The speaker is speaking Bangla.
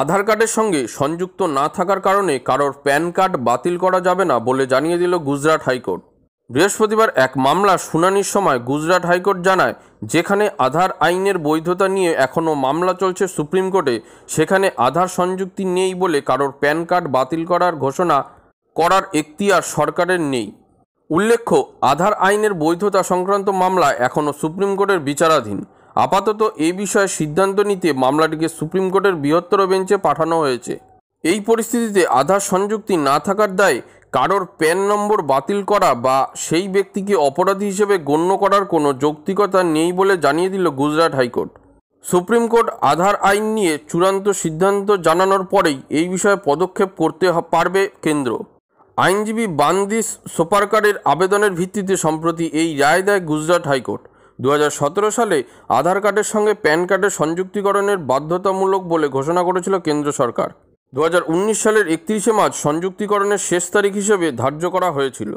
আধার কার্ডের সঙ্গে সংযুক্ত না থাকার কারণে কারোর প্যান কার্ড বাতিল করা যাবে না বলে জানিয়ে দিল গুজরাট হাইকোর্ট বৃহস্পতিবার এক মামলা শুনানির সময় গুজরাট হাইকোর্ট জানায় যেখানে আধার আইনের বৈধতা নিয়ে এখনও মামলা চলছে সুপ্রিম কোর্টে সেখানে আধার সংযুক্তি নেই বলে কারোর প্যান কার্ড বাতিল করার ঘোষণা করার এখতিয়ার সরকারের নেই উল্লেখ্য আধার আইনের বৈধতা সংক্রান্ত মামলা এখনও সুপ্রিম কোর্টের বিচারাধীন আপাতত এ বিষয়ে সিদ্ধান্ত নিতে মামলাটিকে সুপ্রিম কোর্টের বৃহত্তর বেঞ্চে পাঠানো হয়েছে এই পরিস্থিতিতে আধার সংযুক্তি না থাকার দায় কারোর প্যান নম্বর বাতিল করা বা সেই ব্যক্তিকে অপরাধী হিসেবে গণ্য করার কোনো যৌক্তিকতা নেই বলে জানিয়ে দিল Gujarat high court supreme court Aadhaar আইন নিয়ে চূড়ান্ত সিদ্ধান্ত জানানোর পরেই এই বিষয়ে পদক্ষেপ করতে পারবে কেন্দ্র আইনজীবী বান্দিস সোপারকারের আবেদনের ভিত্তিতে সম্প্রতি এই রায় দেয় গুজরাট হাইকোর্ট দু সালে আধার কার্ডের সঙ্গে প্যান কার্ডের সংযুক্তিকরণের বাধ্যতামূলক বলে ঘোষণা করেছিল কেন্দ্র সরকার দু সালের একত্রিশে মার্চ সংযুক্তিকরণের শেষ তারিখ হিসেবে ধার্য করা হয়েছিল